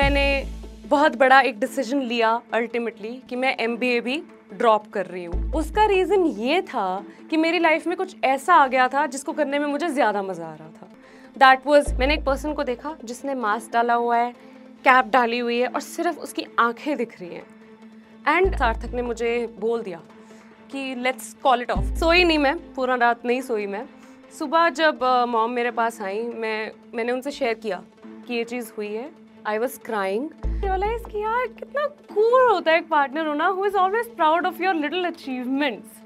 मैंने बहुत बड़ा एक डिसीजन लिया अल्टीमेटली कि मैं एम भी ड्रॉप कर रही हूँ उसका रीज़न ये था कि मेरी लाइफ में कुछ ऐसा आ गया था जिसको करने में मुझे ज़्यादा मज़ा आ रहा था दैट वॉज मैंने एक पर्सन को देखा जिसने मास्क डाला हुआ है कैप डाली हुई है और सिर्फ उसकी आंखें दिख रही हैं एंड सार्थक ने मुझे बोल दिया कि लेट्स कॉल इट ऑफ सोई नहीं मैं पूरा रात नहीं सोई मैं सुबह जब मॉम मेरे पास आई मैं मैंने उनसे शेयर किया कि ये चीज़ हुई है I was crying. कि यार कितना कूल होता है एक पार्टनर होना who is always proud of your little achievements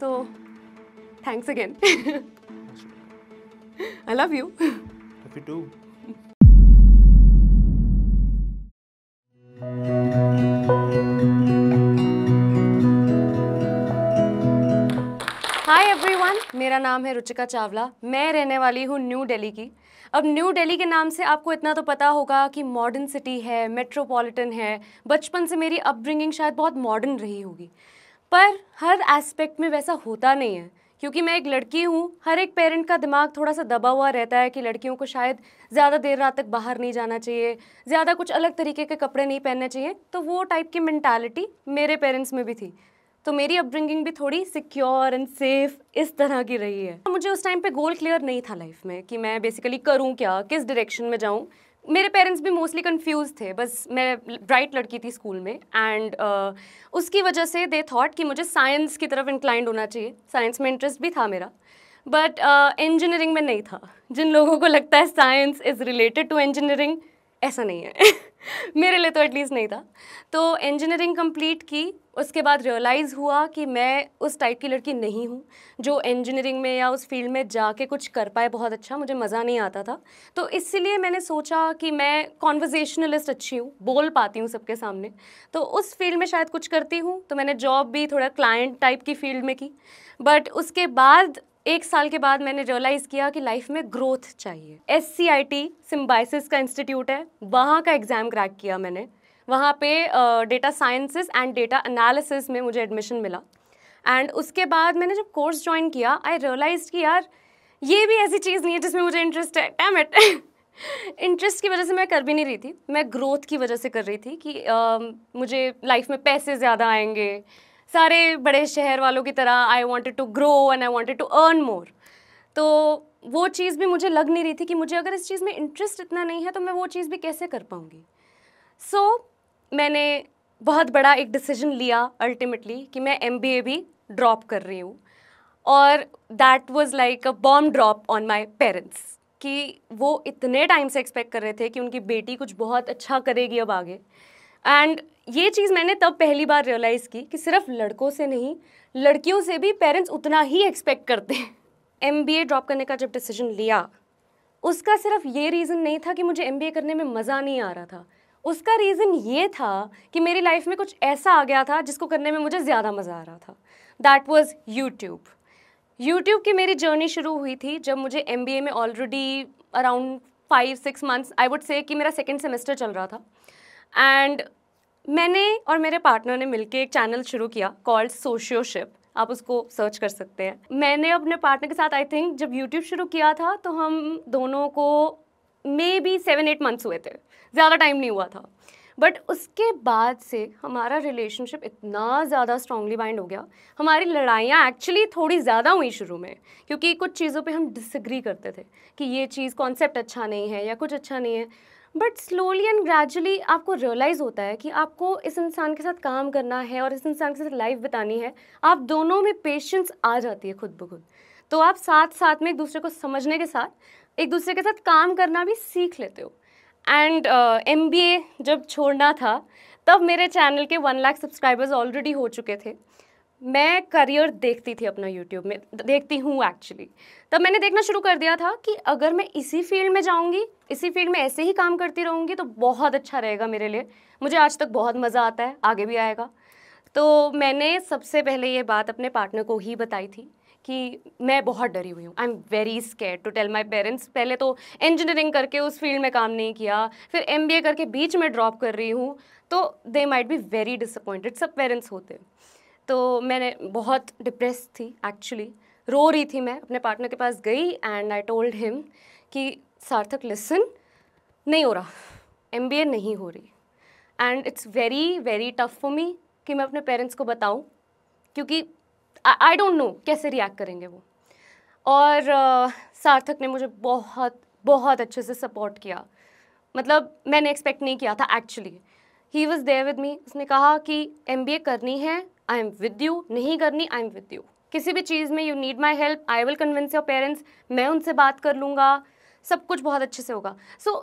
तो thanks again I love you love you too hi everyone मेरा नाम है रुचिका चावला मैं रहने वाली हूँ न्यू दिल्ली की अब न्यू दिल्ली के नाम से आपको इतना तो पता होगा कि मॉडर्न सिटी है मेट्रोपॉलिटन है बचपन से मेरी अपब्रिंगिंग शायद बहुत मॉडर्न रही होगी पर हर एस्पेक्ट में वैसा होता नहीं है क्योंकि मैं एक लड़की हूँ हर एक पेरेंट का दिमाग थोड़ा सा दबा हुआ रहता है कि लड़कियों को शायद ज़्यादा देर रात तक बाहर नहीं जाना चाहिए ज़्यादा कुछ अलग तरीके के कपड़े नहीं पहनने चाहिए तो वो टाइप की मैंटालिटी मेरे पेरेंट्स में भी थी तो मेरी अपब्रिंगिंग भी थोड़ी सिक्योर एंड सेफ इस तरह की रही है मुझे उस टाइम पे गोल क्लियर नहीं था लाइफ में कि मैं बेसिकली करूँ क्या किस डायरेक्शन में जाऊँ मेरे पेरेंट्स भी मोस्टली कंफ्यूज थे बस मैं ब्राइट लड़की थी स्कूल में एंड uh, उसकी वजह से दे थॉट कि मुझे साइंस की तरफ इंक्लाइंड होना चाहिए साइंस में इंटरेस्ट भी था मेरा बट इंजीनियरिंग uh, में नहीं था जिन लोगों को लगता है science is related to engineering ऐसा नहीं है मेरे लिए तो एटलीस्ट नहीं था तो इंजीनियरिंग कंप्लीट की उसके बाद रियलाइज़ हुआ कि मैं उस टाइप की लड़की नहीं हूँ जो इंजीनियरिंग में या उस फील्ड में जाके कुछ कर पाए बहुत अच्छा मुझे मज़ा नहीं आता था तो इसलिए मैंने सोचा कि मैं कॉन्वर्जेशनलिस्ट अच्छी हूँ बोल पाती हूँ सबके सामने तो उस फील्ड में शायद कुछ करती हूँ तो मैंने जॉब भी थोड़ा क्लाइंट टाइप की फील्ड में की बट उसके बाद एक साल के बाद मैंने रियलाइज़ किया कि लाइफ में ग्रोथ चाहिए S C I T symbiosis का इंस्टीट्यूट है वहाँ का एग्ज़ाम क्रैक किया मैंने वहाँ पे data sciences and data analysis में मुझे एडमिशन मिला एंड उसके बाद मैंने जब कोर्स ज्वाइन किया आई रियलाइज कि यार ये भी ऐसी चीज़ नहीं है जिसमें मुझे इंटरेस्ट है टैम इट इंटरेस्ट की वजह से मैं कर भी नहीं रही थी मैं ग्रोथ की वजह से कर रही थी कि uh, मुझे लाइफ में पैसे ज़्यादा आएंगे सारे बड़े शहर वालों की तरह I wanted to grow and I wanted to earn more तो वो चीज़ भी मुझे लग नहीं रही थी कि मुझे अगर इस चीज़ में इंटरेस्ट इतना नहीं है तो मैं वो चीज़ भी कैसे कर पाऊँगी सो so, मैंने बहुत बड़ा एक डिसीजन लिया अल्टीमेटली कि मैं एम भी ड्रॉप कर रही हूँ और that was like a bomb drop on my parents कि वो इतने टाइम से एक्सपेक्ट कर रहे थे कि उनकी बेटी कुछ बहुत अच्छा करेगी अब आगे एंड ये चीज़ मैंने तब पहली बार रियलाइज़ की कि सिर्फ लड़कों से नहीं लड़कियों से भी पेरेंट्स उतना ही एक्सपेक्ट करते हैं एम ड्रॉप करने का जब डिसीजन लिया उसका सिर्फ ये रीज़न नहीं था कि मुझे एम करने में मज़ा नहीं आ रहा था उसका रीज़न ये था कि मेरी लाइफ में कुछ ऐसा आ गया था जिसको करने में मुझे ज़्यादा मज़ा आ रहा था दैट वॉज़ यूट्यूब यूट्यूब की मेरी जर्नी शुरू हुई थी जब मुझे एम में already around five six months I would say कि मेरा सेकेंड सेमेस्टर चल रहा था एंड मैंने और मेरे पार्टनर ने मिलकर एक चैनल शुरू किया कॉल्ड सोशियोशिप आप उसको सर्च कर सकते हैं मैंने अपने पार्टनर के साथ आई थिंक जब यूट्यूब शुरू किया था तो हम दोनों को maybe seven eight months हुए थे ज़्यादा टाइम नहीं हुआ था बट उसके बाद से हमारा रिलेशनशिप इतना ज़्यादा स्ट्रांगली बाइंड हो गया हमारी लड़ाइयाँ एक्चुअली थोड़ी ज़्यादा हुई शुरू में क्योंकि कुछ चीज़ों पे हम डिसग्री करते थे कि ये चीज़ कॉन्सेप्ट अच्छा नहीं है या कुछ अच्छा नहीं है बट स्लोली एंड ग्रेजुअली आपको रियलाइज़ होता है कि आपको इस इंसान के साथ काम करना है और इस इंसान के साथ लाइफ बितानी है आप दोनों में पेशेंस आ जाती है खुद ब खुद तो आप साथ साथ में एक दूसरे को समझने के साथ एक दूसरे के साथ काम करना भी सीख लेते हो एंड एम uh, जब छोड़ना था तब मेरे चैनल के वन लाख सब्सक्राइबर्स ऑलरेडी हो चुके थे मैं करियर देखती थी अपना यूट्यूब में देखती हूँ एक्चुअली तब मैंने देखना शुरू कर दिया था कि अगर मैं इसी फील्ड में जाऊँगी इसी फील्ड में ऐसे ही काम करती रहूँगी तो बहुत अच्छा रहेगा मेरे लिए मुझे आज तक बहुत मज़ा आता है आगे भी आएगा तो मैंने सबसे पहले ये बात अपने पार्टनर को ही बताई थी कि मैं बहुत डरी हुई हूँ I am very scare to tell my parents पहले तो इंजीनियरिंग करके उस फील्ड में काम नहीं किया फिर एम करके बीच में ड्रॉप कर रही हूँ तो they might be very disappointed सब पेरेंट्स होते हैं तो मैंने बहुत डिप्रेस थी एक्चुअली रो रही थी मैं अपने पार्टनर के पास गई एंड आई टोल्ड हिम कि सार्थक लिसन नहीं हो रहा एम नहीं हो रही and it's very very tough for me कि मैं अपने पेरेंट्स को बताऊं क्योंकि आई डोंट नो कैसे रिएक्ट करेंगे वो और uh, सार्थक ने मुझे बहुत बहुत अच्छे से सपोर्ट किया मतलब मैंने एक्सपेक्ट नहीं किया था actually he was there with me उसने कहा कि एम करनी है आई एम विद यू नहीं करनी आई एम विद यू किसी भी चीज़ में you need my help I will convince your parents मैं उनसे बात कर लूँगा सब कुछ बहुत अच्छे से होगा so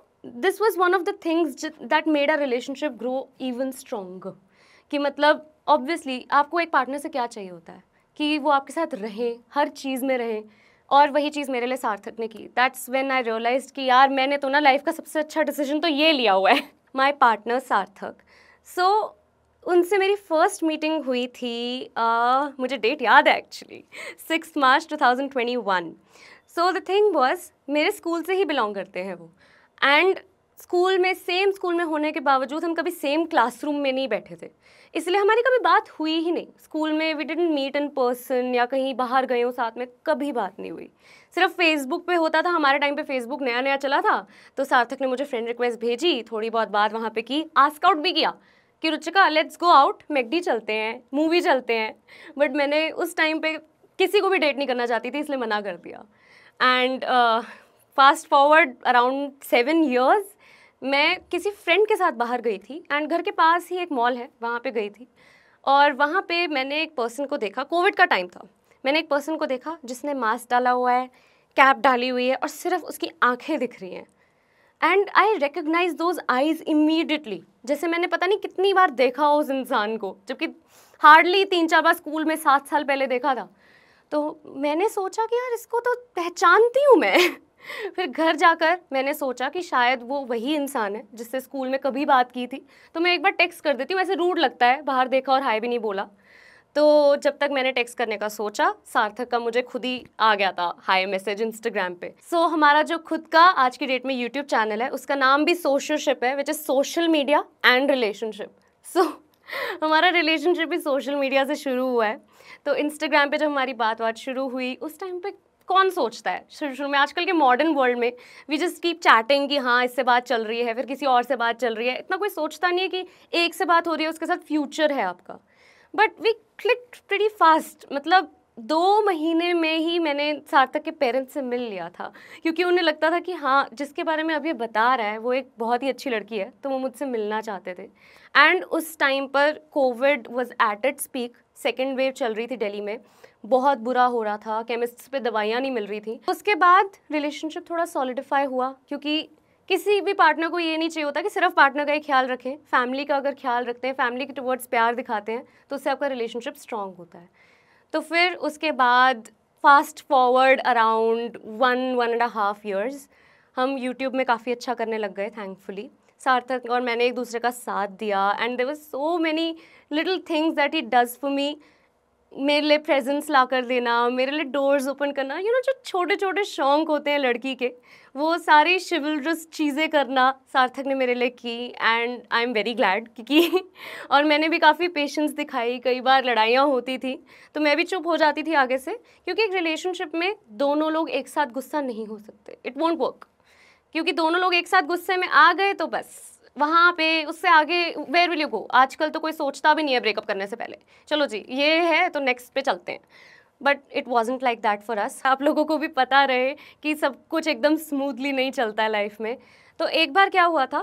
this was one of the things that made a relationship grow even strong कि मतलब ऑब्वियसली आपको एक पार्टनर से क्या चाहिए होता है कि वो आपके साथ रहें हर चीज़ में रहें और वही चीज़ मेरे लिए सार्थक ने की दैट्स वेन आई रियलाइज कि यार मैंने तो ना लाइफ का सबसे अच्छा डिसीजन तो ये लिया हुआ है माई पार्टनर सार्थक सो उनसे मेरी फ़र्स्ट मीटिंग हुई थी uh, मुझे डेट याद है actually six March 2021 so the thing was मेरे स्कूल से ही बिलोंग करते हैं वो एंड स्कूल में सेम स्कूल में होने के बावजूद हम कभी सेम क्लासरूम में नहीं बैठे थे इसलिए हमारी कभी बात हुई ही नहीं स्कूल में we didn't meet in person या कहीं बाहर गए हो साथ में कभी बात नहीं हुई सिर्फ फेसबुक पे होता था हमारे टाइम पे फेसबुक नया नया चला था तो सार्थक ने मुझे फ्रेंड रिक्वेस्ट भेजी थोड़ी बहुत बात वहाँ पे की आस्क आउट भी किया कि रुचिका लेट्स गो आउट मैगडी चलते हैं मूवी चलते हैं बट मैंने उस टाइम पे किसी को भी डेट नहीं करना चाहती थी इसलिए मना कर दिया and fast forward around seven years मैं किसी फ्रेंड के साथ बाहर गई थी एंड घर के पास ही एक मॉल है वहाँ पे गई थी और वहाँ पे मैंने एक पर्सन को देखा कोविड का टाइम था मैंने एक पर्सन को देखा जिसने मास्क डाला हुआ है कैप डाली हुई है और सिर्फ उसकी आंखें दिख रही हैं and I recognise those eyes immediately जैसे मैंने पता नहीं कितनी बार देखा हो उस इंसान को जबकि हार्डली तीन चार बार स्कूल में सात साल पहले देखा था तो मैंने सोचा कि यार इसको तो पहचानती हूँ मैं फिर घर जाकर मैंने सोचा कि शायद वो वही इंसान है जिससे स्कूल में कभी बात की थी तो मैं एक बार टेक्स्ट कर देती हूँ वैसे रूड लगता है बाहर देखा और हाय भी नहीं बोला तो जब तक मैंने टेक्स्ट करने का सोचा सार्थक का मुझे खुद ही आ गया था हाई मैसेज इंस्टाग्राम पे सो so, हमारा जो खुद का आज की डेट में यूट्यूब चैनल है उसका नाम भी सोशलशिप है which is social media and relationship so हमारा रिलेशनशिप भी सोशल मीडिया से शुरू हुआ है तो इंस्टाग्राम पे जब हमारी बात बात शुरू हुई उस टाइम पे कौन सोचता है शुरू शुरू में आजकल के मॉडर्न वर्ल्ड में वी जस्ट कीप चैटिंग कि हाँ इससे बात चल रही है फिर किसी और से बात चल रही है इतना कोई सोचता नहीं है कि एक से बात हो रही है उसके साथ फ्यूचर है आपका but we click very fast मतलब दो महीने में ही मैंने सार्थक के पेरेंट्स से मिल लिया था क्योंकि उन्हें लगता था कि हाँ जिसके बारे में अभी बता रहा है वो एक बहुत ही अच्छी लड़की है तो वो मुझसे मिलना चाहते थे एंड उस टाइम पर covid was at its peak second wave चल रही थी दिल्ली में बहुत बुरा हो रहा था केमिस्ट्स पे दवाइयाँ नहीं मिल रही थी उसके बाद रिलेशनशिप थोड़ा सॉलिडिफाई हुआ क्योंकि किसी भी पार्टनर को ये नहीं चाहिए होता कि सिर्फ पार्टनर का ही ख्याल रखें फैमिली का अगर ख्याल रखते हैं फैमिली के टुवर्ड्स प्यार दिखाते हैं तो उससे आपका रिलेशनशिप स्ट्रॉन्ग होता है तो फिर उसके बाद fast forward around one one and half years हम यूट्यूब में काफ़ी अच्छा करने लग गए थैंकफुली सार्थक और मैंने एक दूसरे का साथ दिया and there was so many little things that he does for me मेरे लिए प्रेजेंस ला कर देना मेरे लिए डोर्स ओपन करना यू नो जो छोटे छोटे शौक होते हैं लड़की के वो सारी शिवलरस चीज़ें करना सार्थक ने मेरे लिए की and I am very glad क्योंकि और मैंने भी काफ़ी पेशेंस दिखाई कई बार लड़ाइयाँ होती थी तो मैं भी चुप हो जाती थी आगे से क्योंकि एक रिलेशनशिप में दोनों लोग एक साथ गुस्सा नहीं हो सकते इट वॉन्ट वर्क क्योंकि दोनों लोग एक साथ गुस्से में आ गए तो बस वहाँ पे उससे आगे वेयर विल यू गो आजकल तो कोई सोचता भी नहीं है ब्रेकअप करने से पहले चलो जी ये है तो नेक्स्ट पे चलते हैं but it wasn't like that for us आप लोगों को भी पता रहे कि सब कुछ एकदम स्मूथली नहीं चलता है लाइफ में तो एक बार क्या हुआ था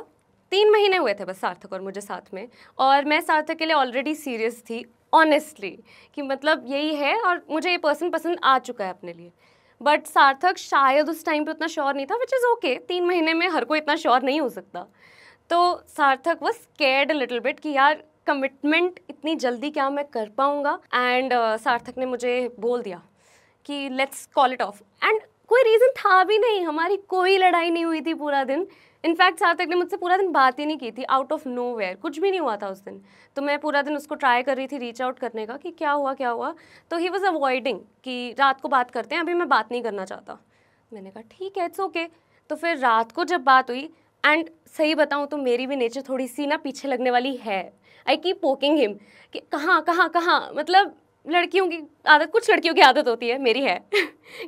तीन महीने हुए थे बस सार्थक और मुझे साथ में और मैं सार्थक के लिए ऑलरेडी सीरियस थी ऑनेस्टली कि मतलब यही है और मुझे ये पर्सन पसंद आ चुका है अपने लिए बट सार्थक शायद उस टाइम पे उतना श्योर नहीं था विच इज़ ओके तीन महीने में हर कोई इतना श्योर नहीं हो सकता तो सार्थक वो स्केर्ड लिटिल बिट कि यार कमिटमेंट इतनी जल्दी क्या मैं कर पाऊँगा एंड uh, सार्थक ने मुझे बोल दिया कि let's call it off and कोई रीज़न था भी नहीं हमारी कोई लड़ाई नहीं हुई थी पूरा दिन इनफैक्ट सार्थक ने मुझसे पूरा दिन बात ही नहीं की थी आउट ऑफ नो वेयर कुछ भी नहीं हुआ था उस दिन तो मैं पूरा दिन उसको ट्राई कर रही थी रीच आउट करने का कि क्या हुआ क्या हुआ तो ही वॉज़ अवॉइडिंग कि रात को बात करते हैं अभी मैं बात नहीं करना चाहता मैंने कहा ठीक है इट्स ओके okay. तो फिर रात को जब बात हुई एंड सही बताऊँ तो मेरी भी नेचर थोड़ी सी ना पीछे लगने वाली है आई की पोकिंग हिम कि कहाँ कहाँ कहाँ मतलब लड़कियों की आदत कुछ लड़कियों की आदत होती है मेरी है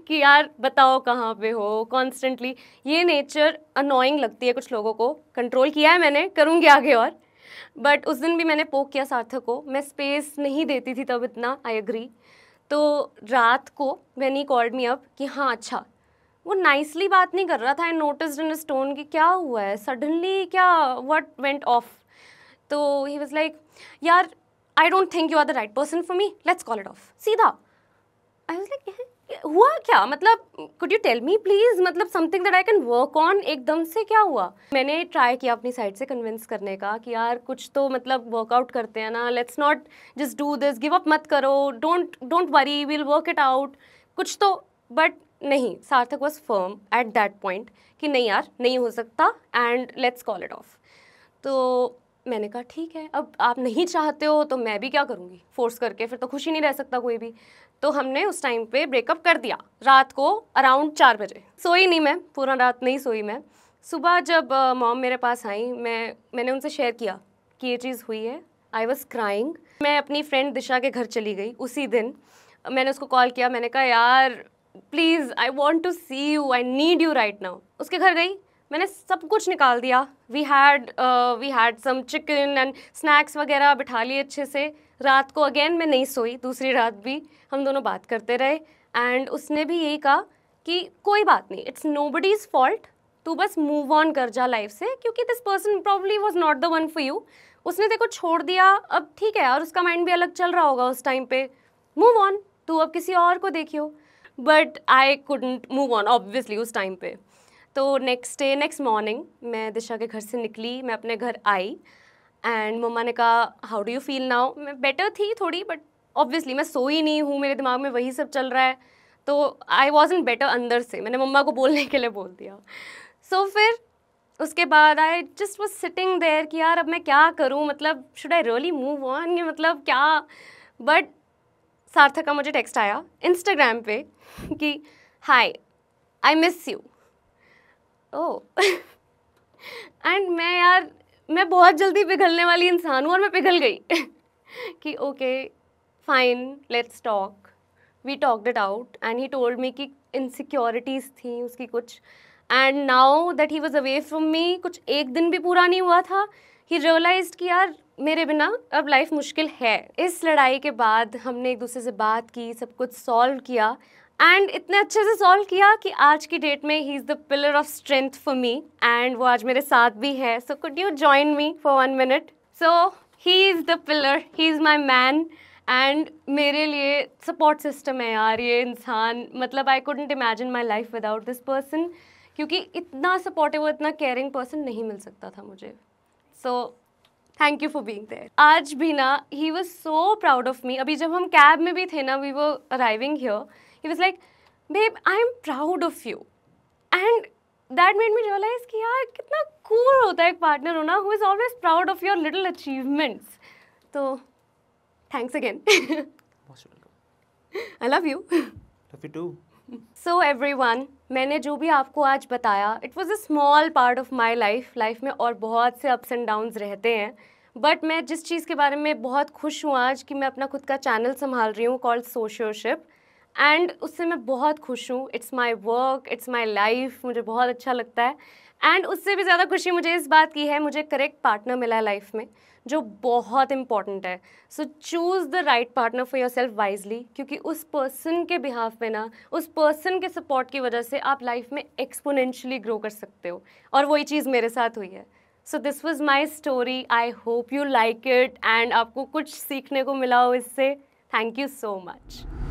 कि यार बताओ कहाँ पे हो कॉन्स्टेंटली ये नेचर अनोइंग लगती है कुछ लोगों को कंट्रोल किया है मैंने करूँगी आगे और बट उस दिन भी मैंने पोक किया सार्थक को मैं स्पेस नहीं देती थी तब इतना आई एग्री तो रात को मैनी कॉल्ड मी अप कि हाँ अच्छा वो नाइसली बात नहीं कर रहा था एंड नोटिस इन स्टोन कि क्या हुआ है सडनली क्या वट वेंट ऑफ तो ही वॉज लाइक यार I don't think you are the right person for me let's call it off सीधा आई वॉज लाइक हुआ क्या मतलब could you tell me please मतलब something that I can work on एकदम से क्या हुआ मैंने ट्राई किया अपनी साइड से कन्विंस करने का कि यार कुछ तो मतलब वर्कआउट करते हैं ना let's not just do this give up मत करो don't don't worry will work it out कुछ तो बट नहीं Sarthak was firm at that point कि नहीं यार नहीं हो सकता and let's call it off तो मैंने कहा ठीक है अब आप नहीं चाहते हो तो मैं भी क्या करूँगी फोर्स करके फिर तो खुशी नहीं रह सकता कोई भी तो हमने उस टाइम पे ब्रेकअप कर दिया रात को अराउंड चार बजे सोई नहीं मैं पूरा रात नहीं सोई मैं सुबह जब मॉम मेरे पास आई मैं मैंने उनसे शेयर किया कि ये चीज़ हुई है आई वॉज क्राइंग मैं अपनी फ्रेंड दिशा के घर चली गई उसी दिन मैंने उसको कॉल किया मैंने कहा यार please I want to see you I need you right now उसके घर गई मैंने सब कुछ निकाल दिया we had we had some chicken and snacks वगैरह बिठा लिए अच्छे से रात को अगेन मैं नहीं सोई दूसरी रात भी हम दोनों बात करते रहे एंड उसने भी यही कहा कि कोई बात नहीं इट्स नो बडीज़ फॉल्ट तू बस मूव ऑन कर जा लाइफ से क्योंकि this person probably was not the one for you उसने देखो को छोड़ दिया अब ठीक है और उसका माइंड भी अलग चल रहा होगा उस टाइम पे मूव ऑन तू अब किसी और को देखियो but I couldn't move on obviously उस टाइम पे तो नेक्स्ट डे नेक्स्ट मॉर्निंग मैं दिशा के घर से निकली मैं अपने घर आई एंड मम्मा ने कहा how do you feel now मैं बेटर थी थोड़ी बट ऑब्वियसली मैं सो ही नहीं हूँ मेरे दिमाग में वही सब चल रहा है तो आई वॉज इन बेटर अंदर से मैंने मम्मा को बोलने के लिए बोल दिया सो so, फिर उसके बाद I just was sitting there कि यार अब मैं क्या करूँ मतलब should I really move on ये मतलब क्या बट सार्थक का मुझे टेक्स्ट आया इंस्टाग्राम पे कि hi I miss you oh and मैं यार मैं बहुत जल्दी पिघलने वाली इंसान हूँ और मैं पिघल गई कि okay fine let's talk we talk it out and he told me कि इनसिक्योरिटीज़ थी उसकी कुछ and now that he was away from me कुछ एक दिन भी पूरा नहीं हुआ था ही रियलाइज कि यार मेरे बिना अब लाइफ मुश्किल है इस लड़ाई के बाद हमने एक दूसरे से बात की सब कुछ सॉल्व किया एंड इतने अच्छे से सॉल्व किया कि आज की डेट में he is the pillar of strength for me and वो आज मेरे साथ भी है so could you join me for one minute so he is the pillar he is my man and मेरे लिए सपोर्ट सिस्टम है यार ये इंसान मतलब I couldn't imagine my life without this person क्योंकि इतना सपोर्टिव और इतना केयरिंग पर्सन नहीं मिल सकता था मुझे so so, thank you for being there आज भी ना he was so proud of me अभी जब हम कैब में भी थे ना वी वो arriving here he was like babe I am proud of you and that made me realise कि यार कितना कूल होता है एक पार्टनर होना who is always proud of your little achievements तो thanks again I love you love you too so मैंने जो भी आपको आज बताया it was a small part of my life life में और बहुत से अप्स एंड डाउन्स रहते हैं बट मैं जिस चीज़ के बारे में बहुत खुश हूँ आज कि मैं अपना खुद का चैनल संभाल रही हूँ कॉल्ड सोशरशिप एंड उससे मैं बहुत खुश हूँ it's my work it's my life मुझे बहुत अच्छा लगता है एंड उससे भी ज़्यादा खुशी मुझे इस बात की है मुझे करेक्ट पार्टनर मिला है लाइफ में जो बहुत इंपॉर्टेंट है so choose the right partner for yourself wisely क्योंकि उस पर्सन के बिहाफ पे ना उस पर्सन के सपोर्ट की वजह से आप लाइफ में एक्सपोनेंशियली ग्रो कर सकते हो और वही चीज़ मेरे साथ हुई है so this was my story I hope you like it and आपको कुछ सीखने को मिला हो इससे थैंक यू सो मच